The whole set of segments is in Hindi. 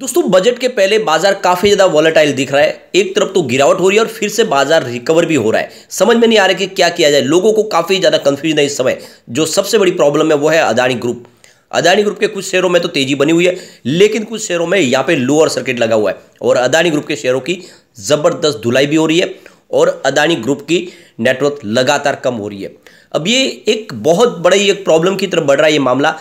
दोस्तों बजट के पहले बाजार काफी ज्यादा वॉलेटाइल दिख रहा है एक तरफ तो गिरावट हो रही है और फिर से बाजार रिकवर भी हो रहा है समझ में नहीं आ रहा कि क्या किया जाए लोगों को काफी ज्यादा कंफ्यूजन है इस समय जो सबसे बड़ी प्रॉब्लम है वो है अदानी ग्रुप अदानी ग्रुप के कुछ शेयरों में तो तेजी बनी हुई है लेकिन कुछ शेयरों में यहाँ पे लोअर सर्किट लगा हुआ है और अदानी ग्रुप के शेयरों की जबरदस्त धुलाई भी हो रही है और अदानी ग्रुप की नेटवर्थ लगातार कम हो रही है अब ये एक बहुत बड़ी एक प्रॉब्लम की तरफ बढ़ रहा है ये मामला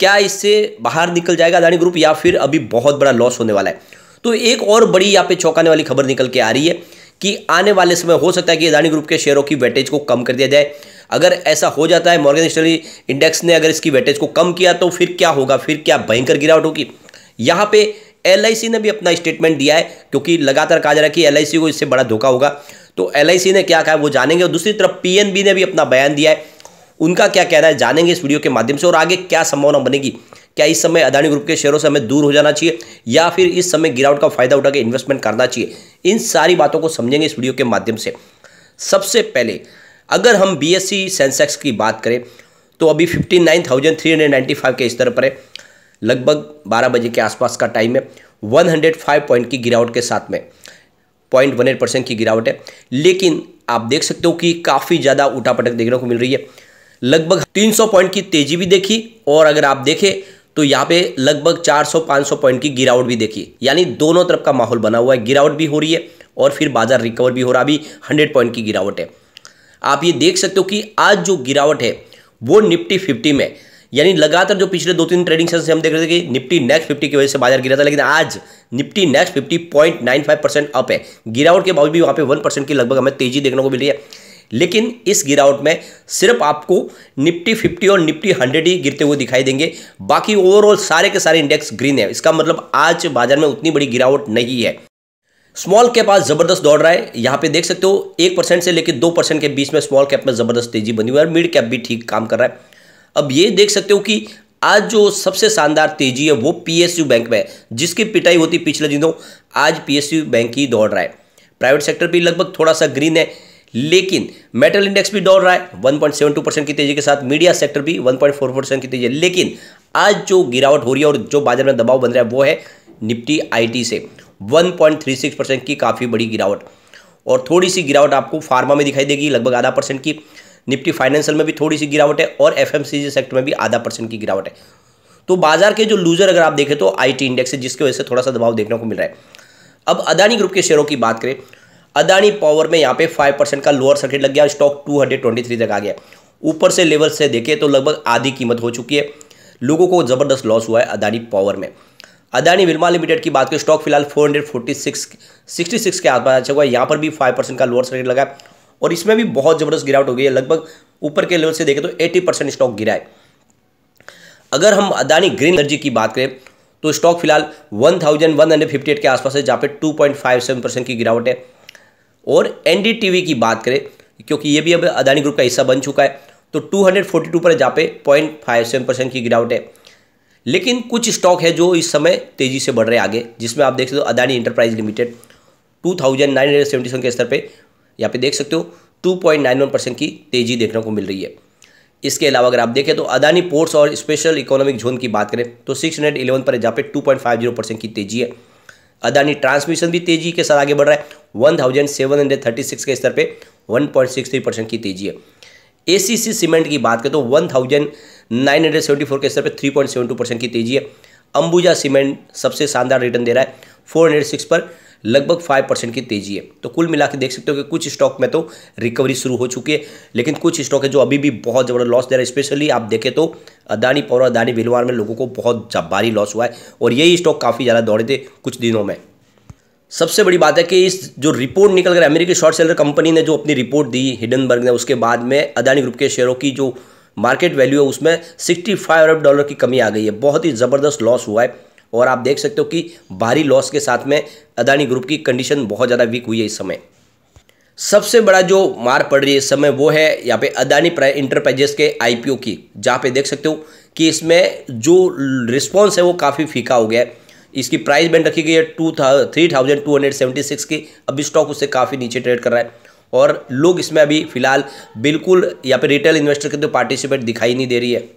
क्या इससे बाहर निकल जाएगा अदानी ग्रुप या फिर अभी बहुत बड़ा लॉस होने वाला है तो एक और बड़ी यहाँ पे चौंकाने वाली खबर निकल के आ रही है कि आने वाले समय हो सकता है कि अदानी ग्रुप के शेयरों की वेटेज को कम कर दिया जाए अगर ऐसा हो जाता है मॉर्गन स्टली इंडेक्स ने अगर इसकी वेटेज को कम किया तो फिर क्या होगा फिर क्या भयंकर गिरावट होगी यहाँ पे एल ने भी अपना स्टेटमेंट दिया है क्योंकि लगातार कहा जा रहा है कि एल को इससे बड़ा धोखा होगा तो एल ने क्या कहा वो जानेंगे और दूसरी तरफ पी ने भी अपना बयान दिया है उनका क्या कहना है जानेंगे इस वीडियो के माध्यम से और आगे क्या संभावना बनेगी क्या इस समय अदानी ग्रुप के शेयरों से हमें दूर हो जाना चाहिए या फिर इस समय गिरावट का फायदा उठाकर इन्वेस्टमेंट करना चाहिए इन सारी बातों को समझेंगे इस वीडियो के माध्यम से सबसे पहले अगर हम बीएससी सेंसेक्स की बात करें तो अभी 59,395 के स्तर पर है लगभग 12 बजे के आसपास का टाइम है 105 पॉइंट की गिरावट के साथ में पॉइंट वन परसेंट की गिरावट है लेकिन आप देख सकते हो कि काफ़ी ज़्यादा उठापटक देखने को मिल रही है लगभग 300 पॉइंट की तेजी भी देखी और अगर आप देखें तो यहाँ पे लगभग 400-500 पॉइंट की गिरावट भी देखी यानी दोनों तरफ का माहौल बना हुआ है गिरावट भी हो रही है और फिर बाजार रिकवर भी हो रहा अभी हंड्रेड पॉइंट की गिरावट है आप ये देख सकते हो कि आज जो गिरावट है वो निफ्टी फिफ्टी में यानी लगातार जो पिछले दो तीन ट्रेडिंग सेशन से हम देख रहे थे कि निफ्टी नेक्स्ट फिफ्टी की वजह से बाजार गिरा था लेकिन आज Nifty next fifty point nine five percent up है गिरावट के बावजूद भी वहाँ पे वन परसेंट की लगभग हमें तेजी देखने को मिली है लेकिन इस गिरावट में सिर्फ आपको निफ्टी फिफ्टी और निफ्टी हंड्रेड ही गिरते हुए दिखाई देंगे बाकी ओवरऑल सारे के सारे इंडेक्स ग्रीन है इसका मतलब आज बाजार में उतनी बड़ी गिरावट नहीं है स्मॉल कैप आज जबरदस्त दौड़ रहा है यहाँ पे देख सकते हो एक परसेंट से लेकर दो परसेंट के बीच में स्मॉल कैप में जबरदस्त तेजी बनी हुई है और मिड कैप भी ठीक काम कर रहा है अब ये देख सकते हो कि आज जो सबसे शानदार तेजी है वो पीएसयू बैंक में है जिसकी पिटाई होती पिछले दिनों आज पीएसयू बैंक ही दौड़ रहा है प्राइवेट सेक्टर भी लगभग थोड़ा सा ग्रीन है लेकिन मेटल इंडेक्स भी दौड़ रहा है 1.72 परसेंट की तेजी के साथ मीडिया सेक्टर भी 1.4 परसेंट की तेजी है लेकिन आज जो गिरावट हो रही है और जो बाजार में दबाव बन रहा है वो है निफ्टी आईटी से 1.36 परसेंट की काफ़ी बड़ी गिरावट और थोड़ी सी गिरावट आपको फार्मा में दिखाई देगी लगभग आधा परसेंट की निफ्टी फाइनेंशियल में भी थोड़ी सी गिरावट है और एफ सेक्टर में भी आधा परसेंट की गिरावट है तो बाजार के जो लूजर अगर आप देखें तो आई इंडेक्स है जिसकी वजह से थोड़ा सा दबाव देखने को मिल रहा है अब अदानी ग्रुप के शेयरों की बात करें अदानी पावर में यहाँ पे फाइव परसेंट का लोअर सर्किट लग गया stock two hundred twenty three तक आ गया ऊपर से लेवल से देखें तो लगभग आधी कीमत हो चुकी है लोगों को ज़बरदस्त लॉस हुआ है अदानी पावर में अदानी विरमा लिमिटेड की बात करें स्टॉक फिलहाल four hundred forty six sixty six के आसपास अच्छा हुआ है यहाँ पर भी फाइव परसेंट का लोअर सर्किट लगा और इसमें भी बहुत ज़बरदस्त गिरावट हो गई है लगभग ऊपर के लेवल से देखें तो एट्टी परसेंट स्टॉक गिरा है अगर हम अदानी ग्रीन एनर्जी की बात करें तो स्टॉक फिलहाल one thousand one hundred fifty eight के आसपास है जहाँ पे two point five seven percent की गिरावट है और एन की बात करें क्योंकि ये भी अब अदानी ग्रुप का हिस्सा बन चुका है तो 242 पर जापे पे पॉइंट फाइव सेवन परसेंट की गिरावट है लेकिन कुछ स्टॉक है जो इस समय तेज़ी से बढ़ रहे आगे जिसमें आप देख सकते हो Adani enterprise limited two thousand nine hundred seventy seven के स्तर पे यहाँ पे देख सकते हो two point nine one percent की तेज़ी देखने को मिल रही है इसके अलावा अगर आप देखें तो अदानी पोर्ट्स और स्पेशल इकोनॉमिक जोन की बात करें तो सिक्स हंड्रेड इलेवन पर जहाँ पे two point five zero percent की तेज़ी है अदानी ट्रांसमिशन भी तेजी के साथ आगे बढ़ रहा है one thousand seven hundred thirty six के स्तर पे one point six three percent की तेजी है एसीसी सीमेंट की बात करें तो one thousand nine hundred seventy four के स्तर पे three point seven two percent की तेजी है अंबुजा सीमेंट सबसे शानदार रिटर्न दे रहा है फोर हंड्रेड सिक्स पर लगभग फाइव परसेंट की तेजी है तो कुल मिला के देख सकते हो कि कुछ स्टॉक में तो रिकवरी शुरू हो चुकी है लेकिन कुछ स्टॉक है जो अभी भी बहुत ज़बरदस्त लॉस दे रहा है स्पेशली आप देखें तो अदानी पावर और अदानी भिलवार में लोगों को बहुत भारी लॉस हुआ है और यही स्टॉक काफ़ी ज़्यादा दौड़े थे कुछ दिनों में सबसे बड़ी बात है कि इस जो रिपोर्ट निकल कर अमेरिकी शॉर्ट सेलर कंपनी ने जो अपनी रिपोर्ट दी हिडनबर्ग ने उसके बाद में अदानी ग्रुप के शेयरों की जो मार्केट वैल्यू है उसमें 65 अरब डॉलर की कमी आ गई है बहुत ही ज़बरदस्त लॉस हुआ है और आप देख सकते हो कि भारी लॉस के साथ में अदानी ग्रुप की कंडीशन बहुत ज़्यादा वीक हुई है इस समय सबसे बड़ा जो मार पड़ रही है इस समय वो है यहाँ पे अदानी इंटरप्राइजेस के आईपीओ की जहाँ पे देख सकते हो कि इसमें जो रिस्पॉन्स है वो काफ़ी फीका हो गया है इसकी प्राइस बैंड रखी गई है टू था three thousand two hundred seventy six की अभी स्टॉक उससे काफ़ी नीचे ट्रेड कर रहा है और लोग इसमें अभी फिलहाल बिल्कुल यहाँ पे रिटेल इन्वेस्टर के तो पार्टिसिपेट दिखाई नहीं दे रही है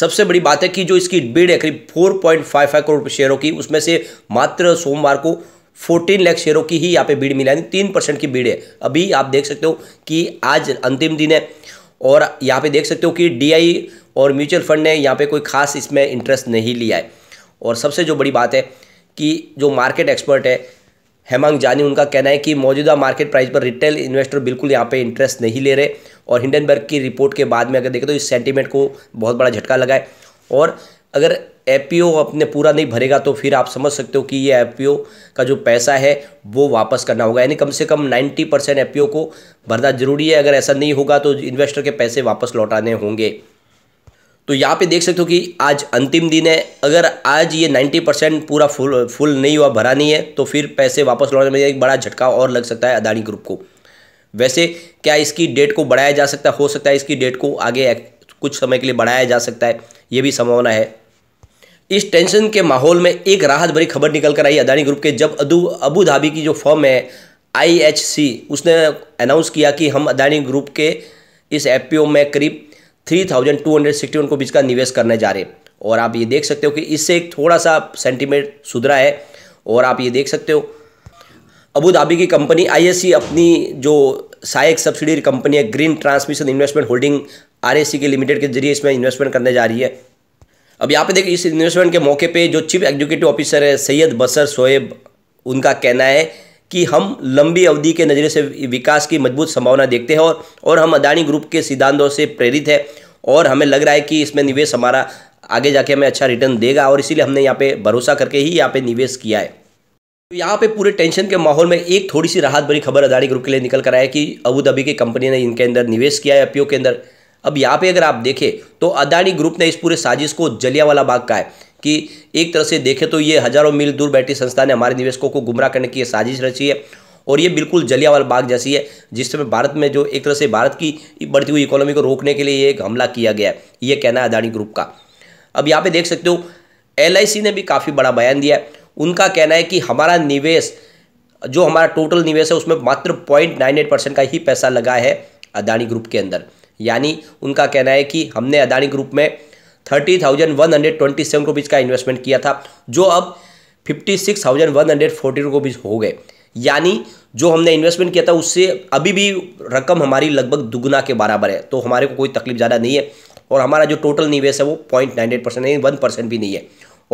सबसे बड़ी बात है कि जो इसकी बिड है करीब फोर करोड़ शेयरों की उसमें से मात्र सोमवार को 14 लाख शेयरों की ही यहाँ पे भीड़ मिला यानी तीन परसेंट की भीड़ है अभी आप देख सकते हो कि आज अंतिम दिन है और यहाँ पे देख सकते हो कि डीआई और म्यूचुअल फंड ने यहाँ पे कोई खास इसमें इंटरेस्ट नहीं लिया है और सबसे जो बड़ी बात है कि जो मार्केट एक्सपर्ट है हेमंग जानी उनका कहना है कि मौजूदा मार्केट प्राइस पर रिटेल इन्वेस्टर बिल्कुल यहाँ पे इंटरेस्ट नहीं ले रहे और हिंडनबर्ग की रिपोर्ट के बाद में अगर देखें तो इस सेंटीमेंट को बहुत बड़ा झटका लगा है और अगर ए अपने पूरा नहीं भरेगा तो फिर आप समझ सकते हो कि ये ए का जो पैसा है वो वापस करना होगा यानी कम से कम 90 परसेंट ए को भरना ज़रूरी है अगर ऐसा नहीं होगा तो इन्वेस्टर के पैसे वापस लौटाने होंगे तो यहाँ पे देख सकते हो कि आज अंतिम दिन है अगर आज ये 90 परसेंट पूरा फुल फुल नहीं हुआ भरा नहीं है तो फिर पैसे वापस लौटने में एक बड़ा झटका और लग सकता है अदानी ग्रुप को वैसे क्या इसकी डेट को बढ़ाया जा सकता है हो सकता है इसकी डेट को आगे कुछ समय के लिए बढ़ाया जा सकता है ये भी संभावना है इस टेंशन के माहौल में एक राहत भरी खबर निकल कर आई अदानी ग्रुप के जब अबू अबू धाबी की जो फर्म है आईएचसी उसने अनाउंस किया कि हम अदानी ग्रुप के इस एफ में करीब 3,261 को बीच का निवेश करने जा रहे और आप ये देख सकते हो कि इससे एक थोड़ा सा सेंटीमेंट सुधरा है और आप ये देख सकते हो अबू धाबी की कंपनी आई अपनी जो सहायक सब्सिडी कंपनी है green transmission investment holding R के लिमिटेड के जरिए इसमें इन्वेस्टमेंट करने जा रही है अब यहाँ पे देखिए इस इन्वेस्टमेंट के मौके पे जो चीफ एग्जीक्यूटिव ऑफिसर है सैयद बसर सोएब उनका कहना है कि हम लंबी अवधि के नज़रिए से विकास की मजबूत संभावना देखते हैं और और हम अदानी ग्रुप के सिद्धांतों से प्रेरित है और हमें लग रहा है कि इसमें निवेश हमारा आगे जाके हमें अच्छा रिटर्न देगा और इसीलिए हमने यहाँ पे भरोसा करके ही यहाँ पे निवेश किया है तो यहाँ पे पूरे टेंशन के माहौल में एक थोड़ी सी राहत भरी खबर अदानी ग्रुप के लिए निकल कर आया कि अबू धाबी की कंपनी ने इनके अंदर निवेश किया है एपीओ के अंदर अब यहाँ पे अगर आप देखें तो अदानी ग्रुप ने इस पूरे साजिश को जलियावाला बाग का है कि एक तरह से देखें तो ये हजारों मील दूर बैठी संस्था ने हमारे निवेशकों को गुमराह करने की साजिश रची है और ये बिल्कुल जलियावाला बाग जैसी है जिस समय भारत में जो एक तरह से भारत की बढ़ती हुई इकोनॉमी को रोकने के लिए एक हमला किया गया है ये कहना है अदानी ग्रुप का अब यहाँ पे देख सकते हो एल ने भी काफ़ी बड़ा बयान दिया है उनका कहना है कि हमारा निवेश जो हमारा टोटल निवेश है उसमें मात्र पॉइंट नाइन एट परसेंट का ही पैसा लगा है अदानी ग्रुप के अंदर यानी उनका कहना है कि हमने अदानी ग्रुप में thirty thousand one hundred twenty seven rupees का इन्वेस्टमेंट किया था जो अब fifty six thousand one hundred forty rupees हो गए यानी जो हमने इन्वेस्टमेंट किया था उससे अभी भी रकम हमारी लगभग दुगुना के बराबर है तो हमारे को कोई तकलीफ ज़्यादा नहीं है और हमारा जो टोटल निवेश है वो पॉइंट नाइन एट परसेंट नहीं वन परसेंट भी नहीं है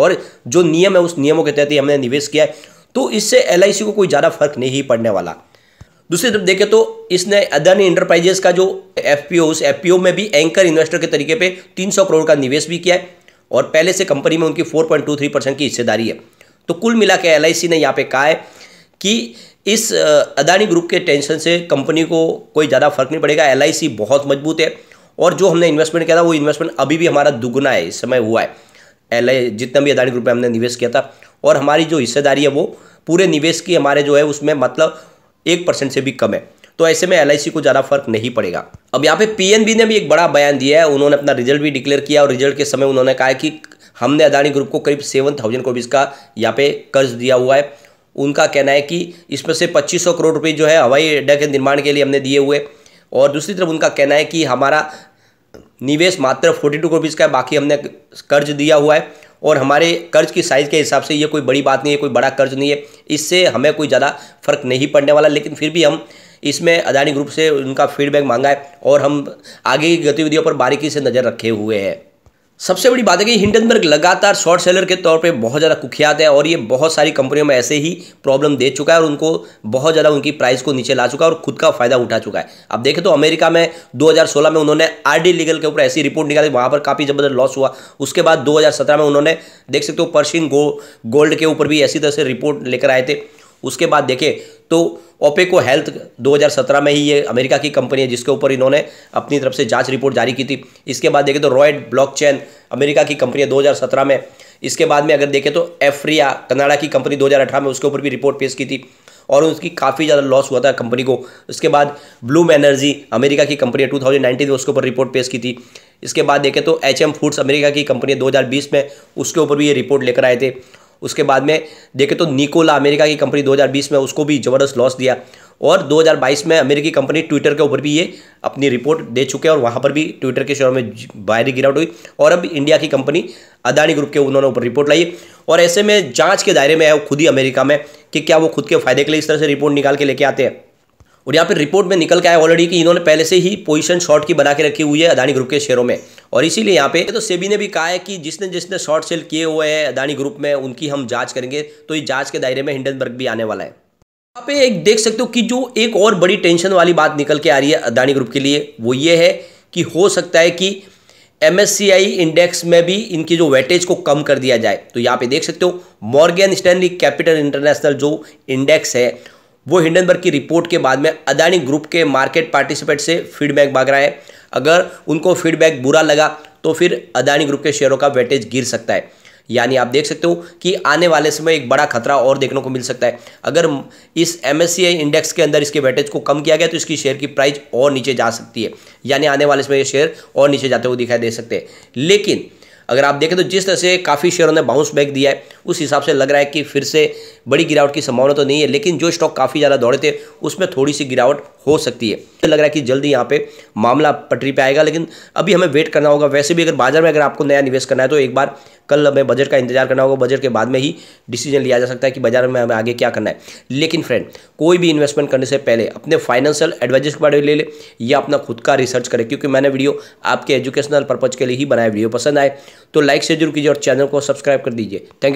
और जो नियम है उस नियमों के तहत ही हमने निवेश किया है तो इससे एल को कोई ज़्यादा फर्क नहीं पड़ने वाला दूसरी तरफ देखें तो इसने अदानी इंटरप्राइजेस का जो एफ पी उस एफ पी में भी एंकर इन्वेस्टर के तरीके पे 300 करोड़ का निवेश भी किया है और पहले से कंपनी में उनकी 4.23 परसेंट की हिस्सेदारी है तो कुल मिला के एल ने यहाँ पे कहा है कि इस अदानी ग्रुप के टेंशन से कंपनी को कोई ज़्यादा फर्क नहीं पड़ेगा एल बहुत मजबूत है और जो हमने इन्वेस्टमेंट किया था वो इन्वेस्टमेंट अभी भी हमारा दुगुना है इस समय हुआ है एल जितना भी अदानी ग्रुप में हमने निवेश किया था और हमारी जो हिस्सेदारी है वो पूरे निवेश की हमारे जो है उसमें मतलब एक परसेंट से भी कम है तो ऐसे में एल को ज़्यादा फर्क नहीं पड़ेगा अब यहाँ पे पी ने भी एक बड़ा बयान दिया है उन्होंने अपना रिजल्ट भी डिक्लेयर किया और रिजल्ट के समय उन्होंने कहा कि हमने अदानी ग्रुप को करीब सेवन थाउजेंड करोड़ इसका यहाँ पे कर्ज दिया हुआ है उनका कहना है कि इसमें से पच्चीस सौ करोड़ रुपये जो है हवाई अड्डा के निर्माण के लिए हमने दिए हुए और दूसरी तरफ उनका कहना है कि हमारा निवेश मात्र फोर्टी टू का है बाकी हमने कर्ज दिया हुआ है और हमारे कर्ज की साइज़ के हिसाब से ये कोई बड़ी बात नहीं है कोई बड़ा कर्ज नहीं है इससे हमें कोई ज़्यादा फ़र्क नहीं पड़ने वाला लेकिन फिर भी हम इसमें अदानी ग्रुप से उनका फीडबैक मांगा है और हम आगे की गतिविधियों पर बारीकी से नज़र रखे हुए हैं सबसे बड़ी बात है कि हिंडनबर्ग लगातार शॉर्ट सेलर के तौर पे बहुत ज़्यादा कुख्यात है और ये बहुत सारी कंपनियों में ऐसे ही प्रॉब्लम दे चुका है और उनको बहुत ज़्यादा उनकी प्राइस को नीचे ला चुका है और खुद का फायदा उठा चुका है अब देखें तो अमेरिका में 2016 में उन्होंने आर लीगल के ऊपर ऐसी रिपोर्ट निकाली वहाँ पर काफ़ी ज़बरदस्त लॉस हुआ उसके बाद दो में उन्होंने देख सकते हो पर्शियन गो गोल्ड के ऊपर भी ऐसी तरह से रिपोर्ट लेकर आए थे उसके बाद देखें तो ओपेको हेल्थ 2017 में ही ये अमेरिका की कंपनी है जिसके ऊपर इन्होंने अपनी तरफ से जांच रिपोर्ट जारी की थी इसके बाद देखें तो रॉयड ब्लॉकचेन अमेरिका की कंपनी है 2017 में इसके बाद में अगर देखें तो एफ्रिया कनाडा की कंपनी 2018 में उसके ऊपर भी रिपोर्ट पेश की थी और उसकी काफ़ी ज़्यादा लॉस हुआ था कंपनी को उसके बाद ब्लूम एनर्जी अमेरिका की कंपनी है टू में उसके ऊपर रिपोर्ट पेश की थी इसके बाद देखें तो एच एम फूड्स अमेरिका की कंपनी है दो में उसके ऊपर भी ये रिपोर्ट लेकर आए थे उसके बाद में देखे तो निकोला अमेरिका की कंपनी 2020 में उसको भी ज़बरदस्त लॉस दिया और 2022 में अमेरिकी कंपनी ट्विटर के ऊपर भी ये अपनी रिपोर्ट दे चुके हैं और वहाँ पर भी ट्विटर के शेयर में बाहरी गिरावट हुई और अब इंडिया की कंपनी अदानी ग्रुप के उन्होंने ऊपर रिपोर्ट लाई और ऐसे में जाँच के दायरे में है खुद ही अमेरिका में कि क्या वो खुद के फायदे के लिए इस तरह से रिपोर्ट निकाल के लेके आते हैं और यहाँ पर रिपोर्ट में निकल के आया ऑलरेडी कि इन्होंने पहले से ही पोजीशन शॉर्ट की बना के रखी हुई है अदानी ग्रुप के शेयरों में और इसीलिए यहाँ पे तो सेबी ने भी कहा है कि जिसने जिसने शॉर्ट सेल किए हुए हैं अदानी ग्रुप में उनकी हम जांच करेंगे तो इस जांच के दायरे में हिंडनबर्ग भी आने वाला है यहाँ पे एक देख सकते हो कि जो एक और बड़ी टेंशन वाली बात निकल के आ रही है अदानी ग्रुप के लिए वो ये है कि हो सकता है कि एम इंडेक्स में भी इनकी जो वेटेज को कम कर दिया जाए तो यहाँ पे देख सकते हो मॉर्गेन स्टैनली कैपिटल इंटरनेशनल जो इंडेक्स है वो हिंडनबर्ग की रिपोर्ट के बाद में अदानी ग्रुप के मार्केट पार्टिसिपेट से फीडबैक मांग रहा है अगर उनको फीडबैक बुरा लगा तो फिर अदानी ग्रुप के शेयरों का वेटेज गिर सकता है यानी आप देख सकते हो कि आने वाले समय एक बड़ा खतरा और देखने को मिल सकता है अगर इस एम इंडेक्स के अंदर इसके वेटेज को कम किया गया तो इसकी शेयर की प्राइस और नीचे जा सकती है यानी आने वाले समय ये शेयर और नीचे जाते हुए दिखाई दे सकते हैं लेकिन अगर आप देखें तो जिस तरह से काफ़ी शेयरों ने बाउंस बैक दिया है उस हिसाब से लग रहा है कि फिर से बड़ी गिरावट की संभावना तो नहीं है लेकिन जो स्टॉक काफ़ी ज़्यादा दौड़े थे उसमें थोड़ी सी गिरावट हो सकती है लग रहा है कि जल्दी यहाँ पे मामला पटरी पे आएगा लेकिन अभी हमें वेट करना होगा वैसे भी अगर बाजार में अगर आपको नया निवेश करना है तो एक बार कल हमें बजट का इंतजार करना होगा बजट के बाद में ही डिसीजन लिया जा सकता है कि बाजार में हमें आगे क्या करना है लेकिन फ्रेंड कोई भी इन्वेस्टमेंट करने से पहले अपने फाइनेंशियल एडवाइजर्स के बारे में ले ले या अपना खुद का रिसर्च करें क्योंकि मैंने वीडियो आपके एजुकेशनल पर्पज़ के लिए ही बनाया वीडियो पसंद आए तो लाइक से जरूर कीजिए और चैनल को सब्सक्राइब कर दीजिए थैंक यू